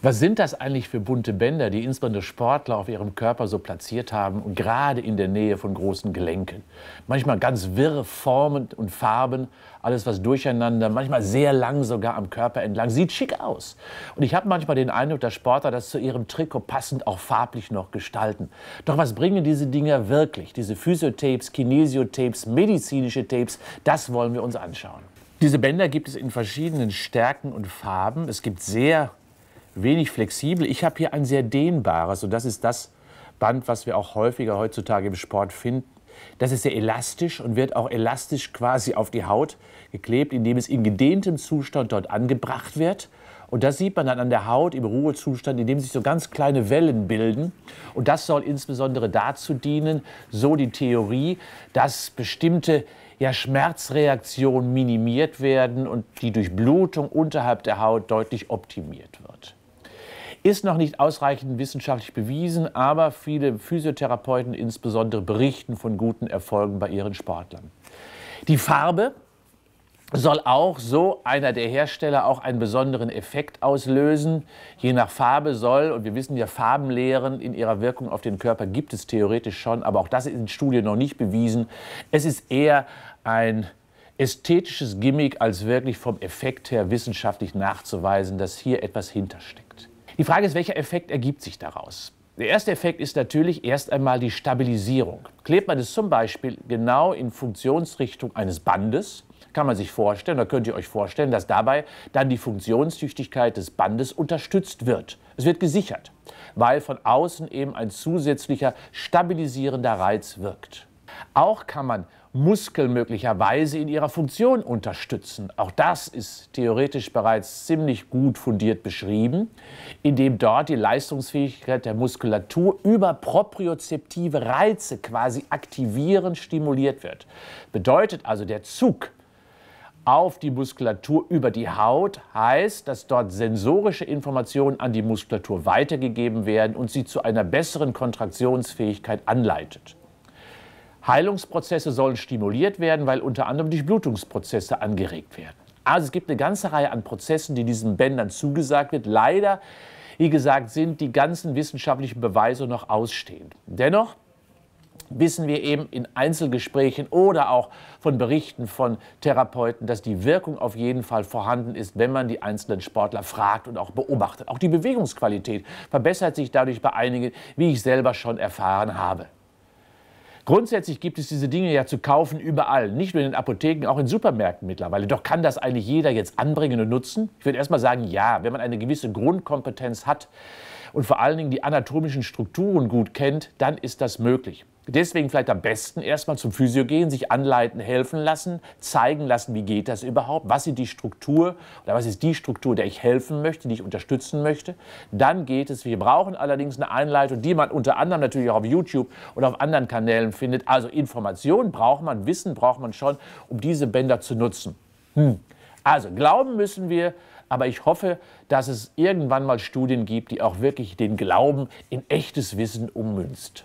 Was sind das eigentlich für bunte Bänder, die insbesondere Sportler auf ihrem Körper so platziert haben und gerade in der Nähe von großen Gelenken? Manchmal ganz wirre Formen und Farben, alles was durcheinander, manchmal sehr lang sogar am Körper entlang. Sieht schick aus. Und ich habe manchmal den Eindruck, dass Sportler das zu ihrem Trikot passend auch farblich noch gestalten. Doch was bringen diese Dinger wirklich? Diese Physiotapes, Kinesiotapes, medizinische Tapes, das wollen wir uns anschauen. Diese Bänder gibt es in verschiedenen Stärken und Farben. Es gibt sehr wenig flexibel. Ich habe hier ein sehr dehnbares und das ist das Band, was wir auch häufiger heutzutage im Sport finden. Das ist sehr elastisch und wird auch elastisch quasi auf die Haut geklebt, indem es in gedehntem Zustand dort angebracht wird. Und das sieht man dann an der Haut im Ruhezustand, in dem sich so ganz kleine Wellen bilden. Und das soll insbesondere dazu dienen, so die Theorie, dass bestimmte ja, Schmerzreaktionen minimiert werden und die Durchblutung unterhalb der Haut deutlich optimiert wird. Ist noch nicht ausreichend wissenschaftlich bewiesen, aber viele Physiotherapeuten insbesondere berichten von guten Erfolgen bei ihren Sportlern. Die Farbe soll auch so einer der Hersteller auch einen besonderen Effekt auslösen. Je nach Farbe soll, und wir wissen ja, Farbenlehren in ihrer Wirkung auf den Körper gibt es theoretisch schon, aber auch das ist in Studien noch nicht bewiesen. Es ist eher ein ästhetisches Gimmick, als wirklich vom Effekt her wissenschaftlich nachzuweisen, dass hier etwas hintersteckt. Die Frage ist, welcher Effekt ergibt sich daraus? Der erste Effekt ist natürlich erst einmal die Stabilisierung. Klebt man es zum Beispiel genau in Funktionsrichtung eines Bandes, kann man sich vorstellen, da könnt ihr euch vorstellen, dass dabei dann die Funktionstüchtigkeit des Bandes unterstützt wird. Es wird gesichert, weil von außen eben ein zusätzlicher stabilisierender Reiz wirkt. Auch kann man Muskeln möglicherweise in ihrer Funktion unterstützen. Auch das ist theoretisch bereits ziemlich gut fundiert beschrieben, indem dort die Leistungsfähigkeit der Muskulatur über propriozeptive Reize quasi aktivierend stimuliert wird. Bedeutet also der Zug auf die Muskulatur über die Haut heißt, dass dort sensorische Informationen an die Muskulatur weitergegeben werden und sie zu einer besseren Kontraktionsfähigkeit anleitet. Heilungsprozesse sollen stimuliert werden, weil unter anderem durch Blutungsprozesse angeregt werden. Also es gibt eine ganze Reihe an Prozessen, die diesen Bändern zugesagt wird. Leider, wie gesagt, sind die ganzen wissenschaftlichen Beweise noch ausstehend. Dennoch wissen wir eben in Einzelgesprächen oder auch von Berichten von Therapeuten, dass die Wirkung auf jeden Fall vorhanden ist, wenn man die einzelnen Sportler fragt und auch beobachtet. Auch die Bewegungsqualität verbessert sich dadurch bei einigen, wie ich selber schon erfahren habe. Grundsätzlich gibt es diese Dinge ja zu kaufen überall, nicht nur in den Apotheken, auch in Supermärkten mittlerweile. Doch kann das eigentlich jeder jetzt anbringen und nutzen? Ich würde erstmal sagen, ja, wenn man eine gewisse Grundkompetenz hat und vor allen Dingen die anatomischen Strukturen gut kennt, dann ist das möglich. Deswegen vielleicht am besten erstmal zum Physio gehen, sich anleiten, helfen lassen, zeigen lassen, wie geht das überhaupt, was ist die Struktur oder was ist die Struktur, der ich helfen möchte, die ich unterstützen möchte. Dann geht es. Wir brauchen allerdings eine Einleitung, die man unter anderem natürlich auch auf YouTube und auf anderen Kanälen findet. Also Informationen braucht man, Wissen braucht man schon, um diese Bänder zu nutzen. Hm. Also glauben müssen wir, aber ich hoffe, dass es irgendwann mal Studien gibt, die auch wirklich den Glauben in echtes Wissen ummünzt.